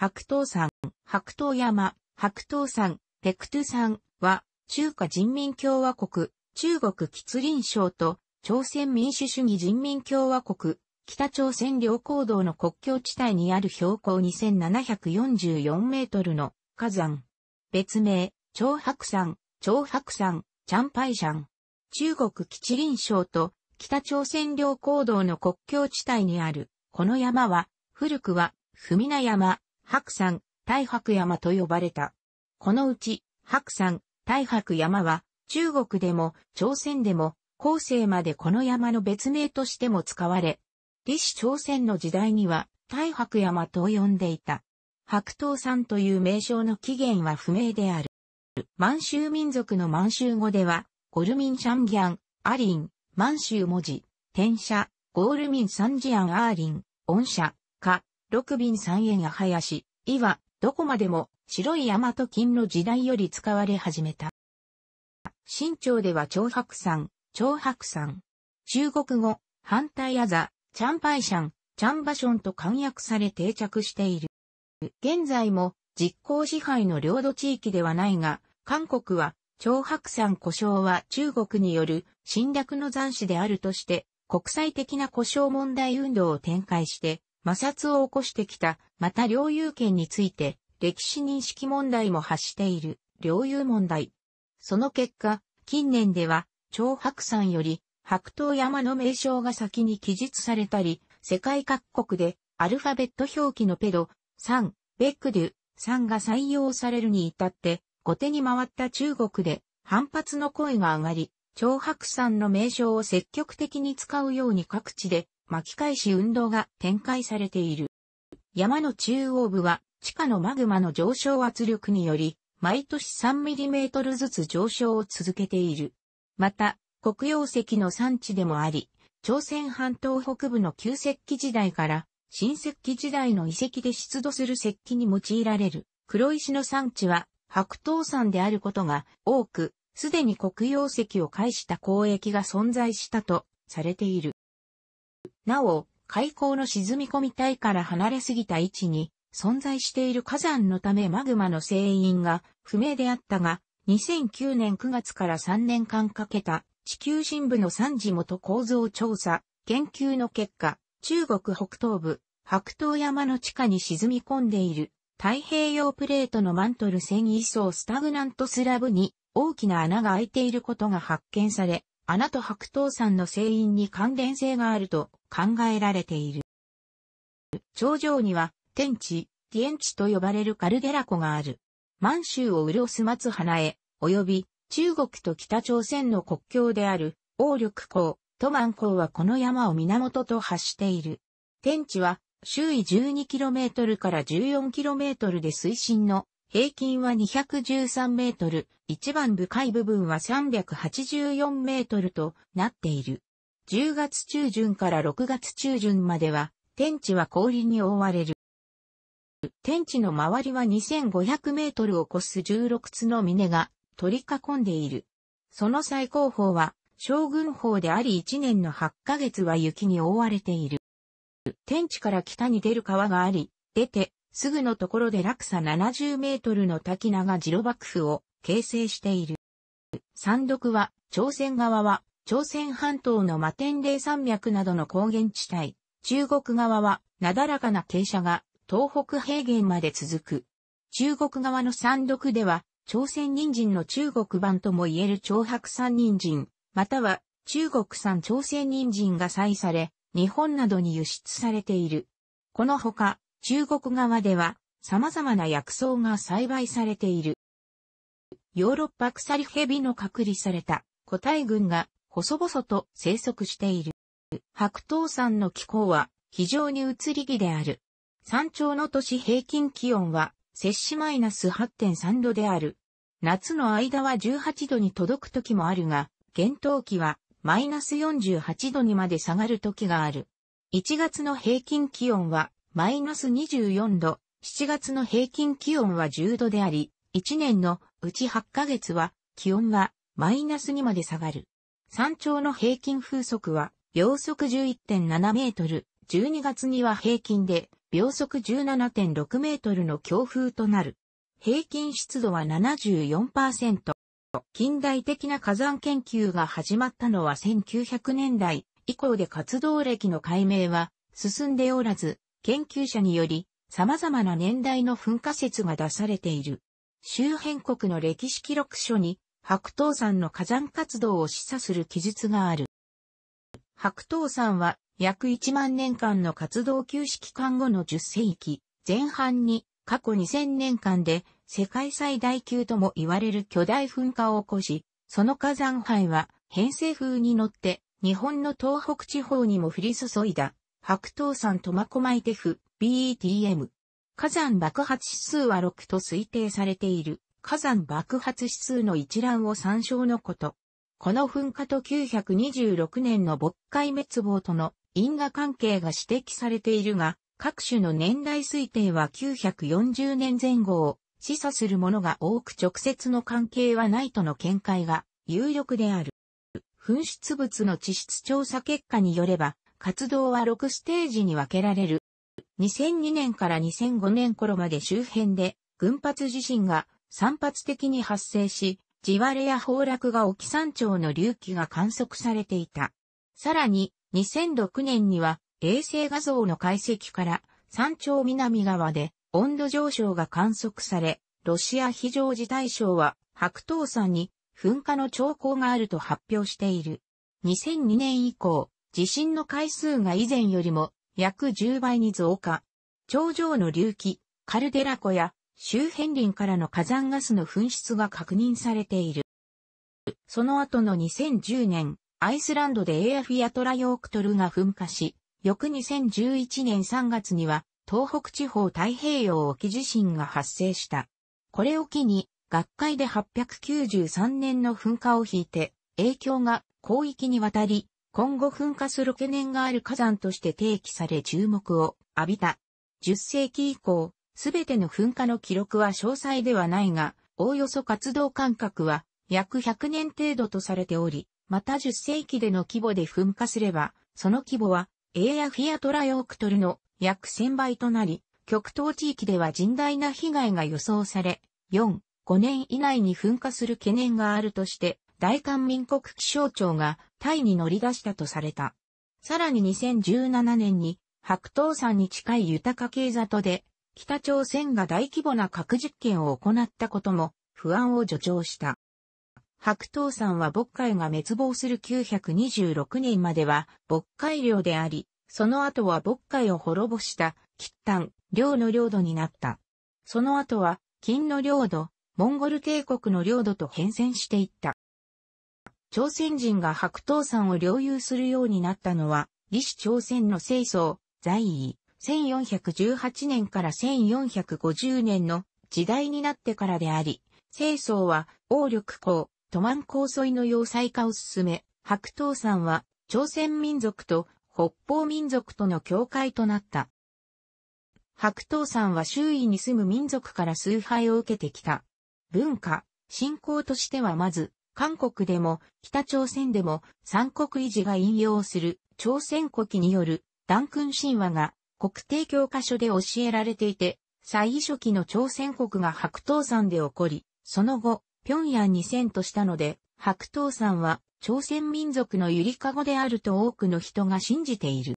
白桃山、白桃山、白桃山、ペクトゥ山は、中華人民共和国、中国吉林省と、朝鮮民主主義人民共和国、北朝鮮両行動の国境地帯にある標高2744メートルの火山。別名、長白山、長白山、チャンパイ山。中国吉林省と北朝鮮両行動の国境地帯にある、この山は、古くは、みな山、白山、大白山と呼ばれた。このうち、白山、大白山は、中国でも、朝鮮でも、後世までこの山の別名としても使われ、李氏朝鮮の時代には、大白山と呼んでいた。白桃山という名称の起源は不明である。満州民族の満州語では、ゴルミンシャンギャン、アリン、満州文字、天社、ゴールミンサンジアンアーリン、音社、か、六便三円や林、いは、どこまでも、白い大和金の時代より使われ始めた。清朝では長白山、長白山。中国語、反対アザ、チャンパイシャン、チャンバションと簡約され定着している。現在も実効支配の領土地域ではないが、韓国は、長白山故障は中国による侵略の残滓であるとして、国際的な故障問題運動を展開して、摩擦を起こしてきた、また領有権について、歴史認識問題も発している、領有問題。その結果、近年では、長白山より、白桃山の名称が先に記述されたり、世界各国で、アルファベット表記のペド、サベックデュ、サが採用されるに至って、後手に回った中国で、反発の声が上がり、長白山の名称を積極的に使うように各地で巻き返し運動が展開されている。山の中央部は地下のマグマの上昇圧力により、毎年 3mm ずつ上昇を続けている。また、黒曜石の産地でもあり、朝鮮半島北部の旧石器時代から新石器時代の遺跡で出土する石器に用いられる黒石の産地は白桃山であることが多く、すでに黒曜石を介した交易が存在したとされている。なお、海溝の沈み込み帯から離れすぎた位置に存在している火山のためマグマの成因が不明であったが、2009年9月から3年間かけた地球深部の三次元構造調査、研究の結果、中国北東部、白桃山の地下に沈み込んでいる太平洋プレートのマントル繊維層スタグナントスラブに大きな穴が開いていることが発見され、穴と白桃山の成因に関連性があると考えられている。頂上には、天地、天地と呼ばれるカルデラ湖がある。満州を潤す松花へ、及び、中国と北朝鮮の国境である、王力港、都満港はこの山を源と発している。天地は、周囲 12km から 14km で水深の平均は213メートル、一番深い部分は384メートルとなっている。10月中旬から6月中旬までは、天地は氷に覆われる。天地の周りは2500メートルを超す16つの峰が取り囲んでいる。その最高峰は、将軍峰であり1年の8ヶ月は雪に覆われている。天地から北に出る川があり、出てすぐのところで落差70メートルの滝長ロ幕府を形成している。山麓は、朝鮮側は、朝鮮半島の摩天嶺山脈などの高原地帯、中国側は、なだらかな傾斜が、東北平原まで続く。中国側の山麓では、朝鮮人参の中国版とも言える長白山人参、または中国産朝鮮人参が採され、日本などに輸出されている。このほか、中国側では様々な薬草が栽培されている。ヨーロッパ鎖蛇の隔離された個体群が細々と生息している。白桃山の気候は非常に移り気である。山頂の都市平均気温は摂氏マイナス8.3度である。夏の間は18度に届く時もあるが、厳冬期はマイナス48度にまで下がる時がある。1月の平均気温はマイナス24度、7月の平均気温は10度であり、1年のうち8ヶ月は気温はマイナス2まで下がる。山頂の平均風速は秒速11.7メートル、12月には平均で秒速17.6メートルの強風となる。平均湿度は74%。近代的な火山研究が始まったのは1900年代以降で活動歴の解明は進んでおらず、研究者により、様々な年代の噴火説が出されている。周辺国の歴史記録書に、白桃山の火山活動を示唆する記述がある。白桃山は約1万年間の活動休止期間後の10世紀前半に過去2000年間で世界最大級とも言われる巨大噴火を起こし、その火山灰は偏西風に乗って日本の東北地方にも降り注いだ。白桃山苫小牧テフ、BETM。火山爆発指数は6と推定されている。火山爆発指数の一覧を参照のこと。この噴火と926年の渤海滅亡との因果関係が指摘されているが、各種の年代推定は940年前後を示唆するものが多く直接の関係はないとの見解が有力である。噴出物の地質調査結果によれば、活動は6ステージに分けられる。2002年から2005年頃まで周辺で、群発地震が散発的に発生し、地割れや崩落が沖山町の隆起が観測されていた。さらに、2006年には、衛星画像の解析から、山頂南側で温度上昇が観測され、ロシア非常事態省は、白桃山に噴火の兆候があると発表している。2002年以降、地震の回数が以前よりも約10倍に増加。頂上の隆起、カルデラ湖や周辺林からの火山ガスの噴出が確認されている。その後の2010年、アイスランドでエアフィアトラヨークトルが噴火し、翌2011年3月には東北地方太平洋沖地震が発生した。これを機に、学会で893年の噴火を引いて、影響が広域にわたり、今後噴火する懸念がある火山として提起され注目を浴びた。10世紀以降、すべての噴火の記録は詳細ではないが、おおよそ活動間隔は約100年程度とされており、また10世紀での規模で噴火すれば、その規模は、エーアフィアトラヨークトルの約1000倍となり、極東地域では甚大な被害が予想され、4、5年以内に噴火する懸念があるとして、大韓民国気象庁がタイに乗り出したとされた。さらに2017年に白頭山に近い豊か系里で北朝鮮が大規模な核実験を行ったことも不安を助長した。白頭山は渤海が滅亡する926年までは渤海領であり、その後は渤海を滅ぼした吉丹、領の領土になった。その後は金の領土、モンゴル帝国の領土と変遷していった。朝鮮人が白桃山を領有するようになったのは、李氏朝鮮の清掃、在位、1418年から1450年の時代になってからであり、清掃は、王力公、都満公沿いの要塞化を進め、白桃山は、朝鮮民族と北方民族との境界となった。白桃山は周囲に住む民族から崇拝を受けてきた。文化、信仰としてはまず、韓国でも北朝鮮でも三国維持が引用する朝鮮国によるダン神話が国定教科書で教えられていて、最初期の朝鮮国が白頭山で起こり、その後、平壌に遷都したので、白頭山は朝鮮民族のゆりかごであると多くの人が信じている。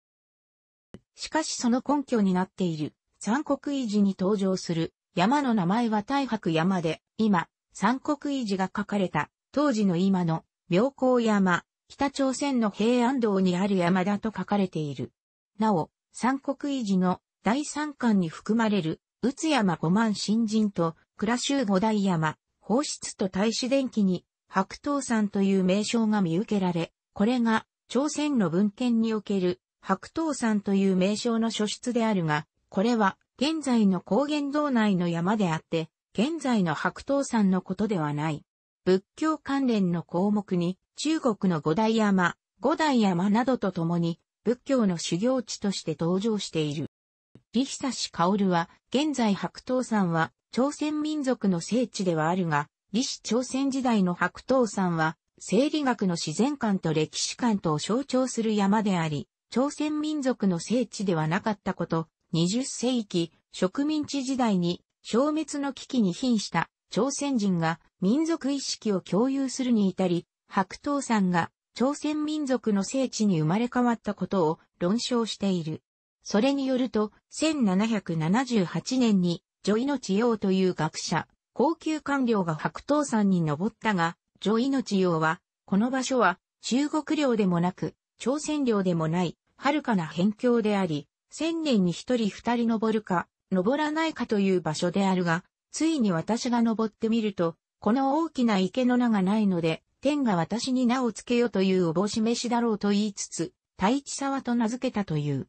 しかしその根拠になっている三国維持に登場する山の名前は大白山で、今、三国維持が書かれた当時の今の妙高山、北朝鮮の平安道にある山だと書かれている。なお、三国維持の第三巻に含まれる、宇都山五万新人と、倉州五大山、放出と大使電気に、白桃山という名称が見受けられ、これが、朝鮮の文献における、白桃山という名称の書出であるが、これは、現在の高原道内の山であって、現在の白桃山のことではない。仏教関連の項目に、中国の五大山、五大山などと共に、仏教の修行地として登場している。李久志薫は、現在白頭山は、朝鮮民族の聖地ではあるが、李氏朝鮮時代の白頭山は、生理学の自然観と歴史観とを象徴する山であり、朝鮮民族の聖地ではなかったこと、20世紀植民地時代に消滅の危機に瀕した朝鮮人が民族意識を共有するに至り、白頭山が朝鮮民族の聖地に生まれ変わったことを論証している。それによると、1778年に、女医の治療という学者、高級官僚が白頭山に登ったが、女医の治療は、この場所は中国領でもなく、朝鮮領でもない、遥かな辺境であり、千年に一人二人登るか、登らないかという場所であるが、ついに私が登ってみると、この大きな池の名がないので、天が私に名をつけよというおぼし飯だろうと言いつつ、太地沢と名付けたという。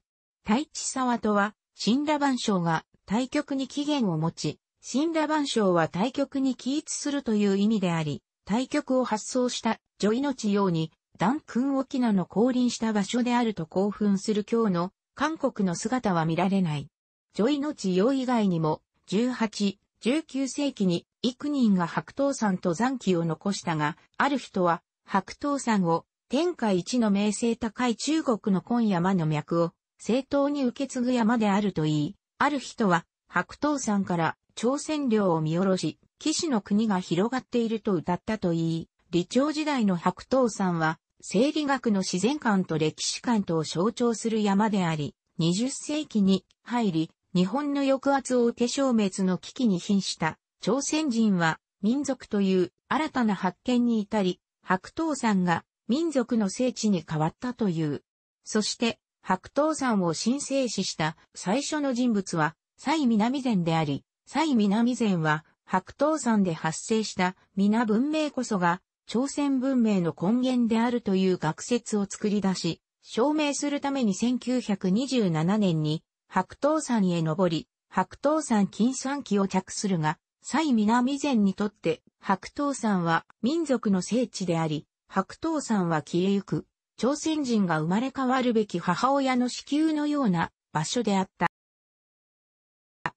太地沢とは、神羅万象が対極に起源を持ち、神羅万象は対極に起逸するという意味であり、対極を発想した女命ように、ダン君沖縄の降臨した場所であると興奮する今日の韓国の姿は見られない。女命よ以外にも、18、19世紀に幾人が白頭山と残機を残したが、ある人は白頭山を天下一の名声高い中国の今山の脈を正当に受け継ぐ山であるといい、ある人は白頭山から朝鮮領を見下ろし、騎士の国が広がっていると歌ったといい、理朝時代の白頭山は、生理学の自然観と歴史観とを象徴する山であり、20世紀に入り、日本の抑圧を受け消滅の危機に瀕した朝鮮人は民族という新たな発見に至り、白頭山が民族の聖地に変わったという。そして白頭山を神聖視した最初の人物は、蔡南前であり、蔡南前は白頭山で発生した皆文明こそが朝鮮文明の根源であるという学説を作り出し、証明するために1927年に白桃山へ登り、白桃山金山期を着するが、蔡南前にとって白桃山は民族の聖地であり、白桃山は消えゆく、朝鮮人が生まれ変わるべき母親の子宮のような場所であった。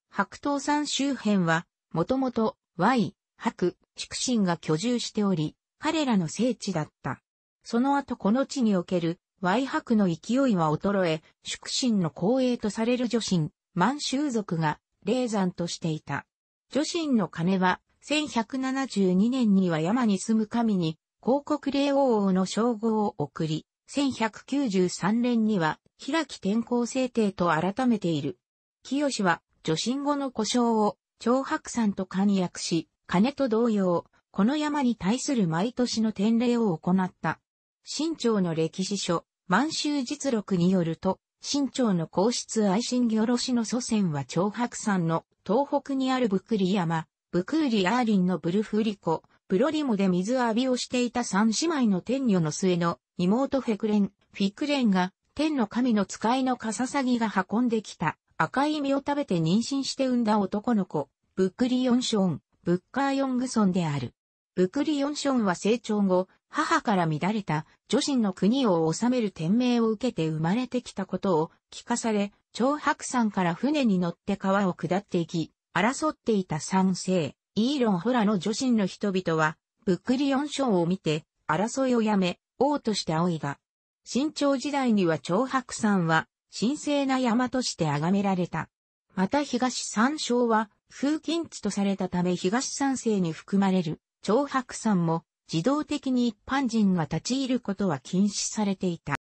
白桃山周辺は、もともと、Y、白、畜神が居住しており、彼らの聖地だった。その後この地におけるハクの勢いは衰え、祝神の後栄とされる女神、満州族が、霊山としていた。女神の鐘は、1172年には山に住む神に、広告霊王王の称号を送り、1193年には、開き天候制定と改めている。清は、女神後の故障を、長白山と簡約し、鐘と同様、この山に対する毎年の典礼を行った。清朝の歴史書、満州実録によると、清朝の皇室愛心魚ろしの祖先は長白山の東北にあるブクリ山、ブクーリアーリンのブルフリコ、プロリモで水浴びをしていた三姉妹の天女の末の妹フェクレン、フィクレンが天の神の使いのカササギが運んできた赤い実を食べて妊娠して産んだ男の子、ブックリヨンショーン、ブッカーヨングソンである。ブックリヨンショーンは成長後、母から乱れた女神の国を治める天命を受けて生まれてきたことを聞かされ、長白山から船に乗って川を下っていき、争っていた三世、イーロン・ホラの女神の人々は、ブックリオンを見て、争いをやめ、王として仰いが。新朝時代には長白山は、神聖な山として崇められた。また東三章は、風近地とされたため東三世に含まれる長白山も自動的に一般人が立ち入ることは禁止されていた。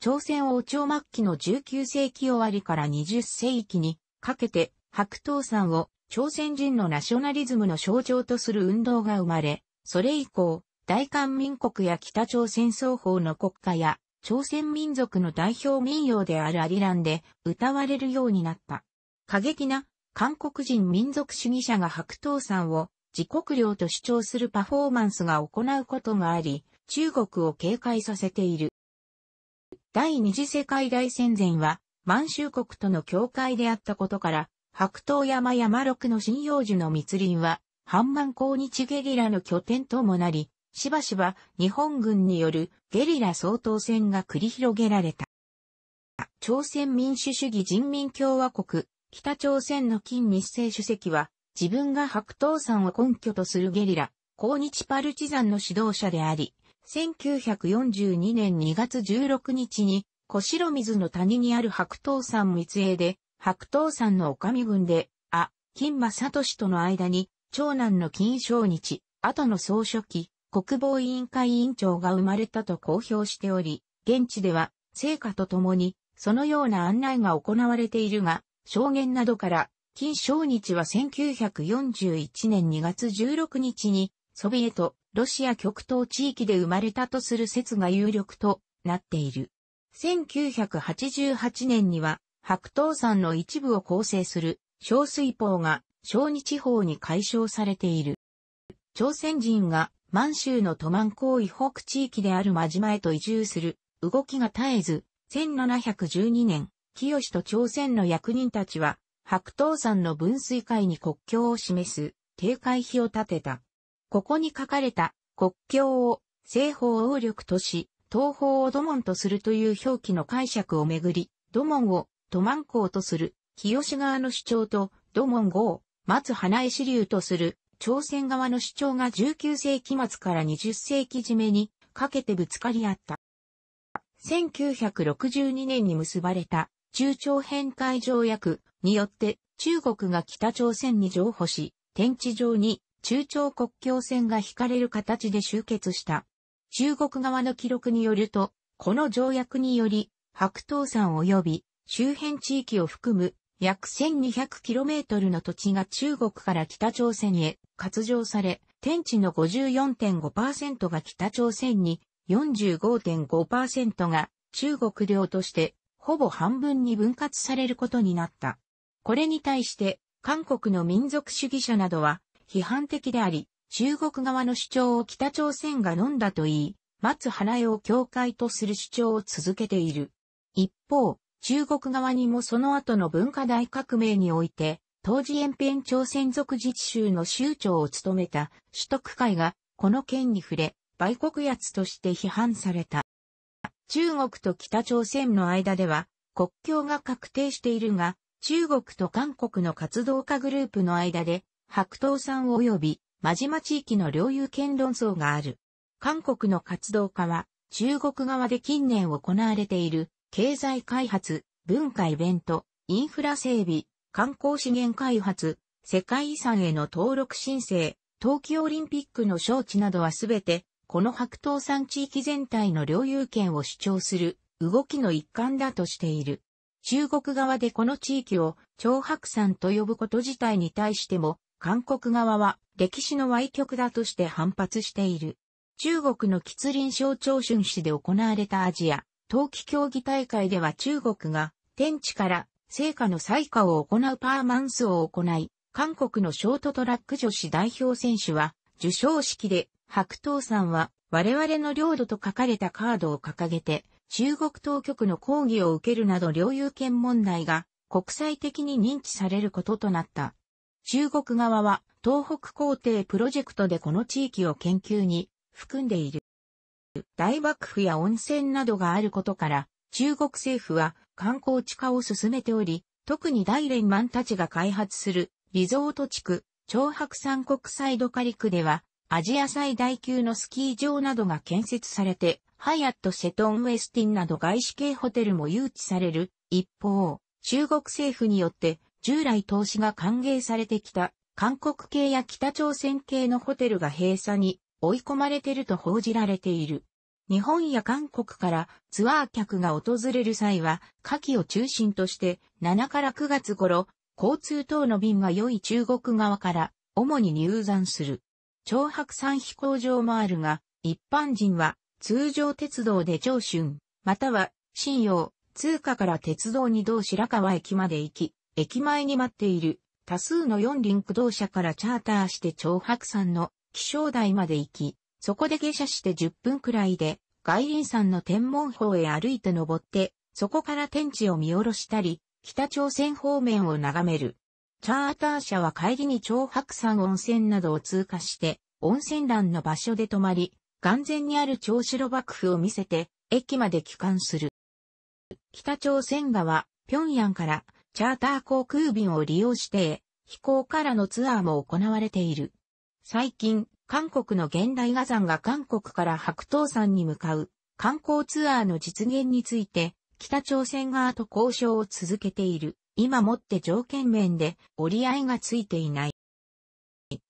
朝鮮王朝末期の19世紀終わりから20世紀にかけて白頭山を朝鮮人のナショナリズムの象徴とする運動が生まれ、それ以降、大韓民国や北朝鮮双方の国家や朝鮮民族の代表民謡であるアリランで歌われるようになった。過激な韓国人民族主義者が白頭山を自国領と主張するパフォーマンスが行うことがあり、中国を警戒させている。第二次世界大戦前は、満州国との境界であったことから、白桃山山六の針葉樹の密林は、半満抗日ゲリラの拠点ともなり、しばしば日本軍によるゲリラ総統戦が繰り広げられた。朝鮮民主主義人民共和国、北朝鮮の金日成主席は、自分が白頭山を根拠とするゲリラ、抗日パルチザンの指導者であり、1942年2月16日に、小白水の谷にある白頭山密営で、白頭山の女将軍で、あ、金馬氏との間に、長男の金正日、後の総書記、国防委員会委員長が生まれたと公表しており、現地では、成果とともに、そのような案内が行われているが、証言などから、金正日は1941年2月16日に、ソビエト、ロシア極東地域で生まれたとする説が有力となっている。1988年には、白頭山の一部を構成する、小水泡が、小日方に解消されている。朝鮮人が、満州の都満港以北地域である真島へと移住する、動きが絶えず、1712年、清と朝鮮の役人たちは、白頭山の分水海に国境を示す定海碑を建てた。ここに書かれた国境を西方王力とし、東方を土門とするという表記の解釈をめぐり、土門を土満港とする日吉側の主張と土門後を松花江支流とする朝鮮側の主張が19世紀末から20世紀締めにかけてぶつかり合った。1962年に結ばれた中朝返還条約によって中国が北朝鮮に譲歩し、天地上に中朝国境線が引かれる形で集結した。中国側の記録によると、この条約により、白頭山及び周辺地域を含む約 1200km の土地が中国から北朝鮮へ割譲され、天地の54.5%が北朝鮮に、45.5%が中国領としてほぼ半分に分割されることになった。これに対して、韓国の民族主義者などは批判的であり、中国側の主張を北朝鮮が飲んだと言い、松原江を教会とする主張を続けている。一方、中国側にもその後の文化大革命において、当時延辺朝鮮族自治州の州長を務めた首都区会が、この件に触れ、売国奴として批判された。中国と北朝鮮の間では国境が確定しているが、中国と韓国の活動家グループの間で、白頭山及び真島地域の領有権論争がある。韓国の活動家は、中国側で近年行われている、経済開発、文化イベント、インフラ整備、観光資源開発、世界遺産への登録申請、冬季オリンピックの招致などはすべてこの白桃山地域全体の領有権を主張する動きの一環だとしている。中国側でこの地域を長白山と呼ぶこと自体に対しても、韓国側は歴史の歪曲だとして反発している。中国の吉林省長春市で行われたアジア、冬季競技大会では中国が天地から聖火の採火を行うパーマンスを行い、韓国のショートトラック女子代表選手は受賞式で白頭山は我々の領土と書かれたカードを掲げて、中国当局の抗議を受けるなど領有権問題が国際的に認知されることとなった。中国側は東北皇帝プロジェクトでこの地域を研究に含んでいる。大幕府や温泉などがあることから、中国政府は観光地化を進めており、特に大連マンたちが開発するリゾート地区、長白山国際ドカリ区では、アジア最大級のスキー場などが建設されて、ハイアット・セトン・ウェスティンなど外資系ホテルも誘致される。一方、中国政府によって従来投資が歓迎されてきた韓国系や北朝鮮系のホテルが閉鎖に追い込まれていると報じられている。日本や韓国からツアー客が訪れる際は、夏季を中心として7から9月頃、交通等の便が良い中国側から主に入山する。長白山飛行場もあるが、一般人は通常鉄道で長春、または新陽、通貨から鉄道に同白川駅まで行き、駅前に待っている多数の四輪駆動車からチャーターして長白山の気象台まで行き、そこで下車して10分くらいで外輪山の天文峰へ歩いて登って、そこから天地を見下ろしたり、北朝鮮方面を眺める。チャーター車は帰りに長白山温泉などを通過して、温泉欄の場所で泊まり、眼前にある長城幕府を見せて、駅まで帰還する。北朝鮮側、平壌からチャーター航空便を利用して、飛行からのツアーも行われている。最近、韓国の現代画山が韓国から白頭山に向かう観光ツアーの実現について、北朝鮮側と交渉を続けている。今もって条件面で折り合いがついていない。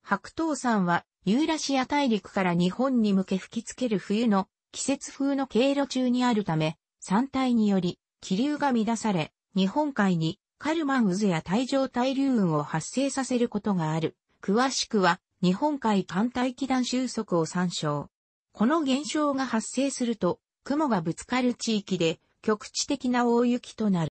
白桃山はユーラシア大陸から日本に向け吹きつける冬の季節風の経路中にあるため、山体により気流が乱され、日本海にカルマン渦や帯状対流雲を発生させることがある。詳しくは日本海寒帯気団収束を参照。この現象が発生すると、雲がぶつかる地域で局地的な大雪となる。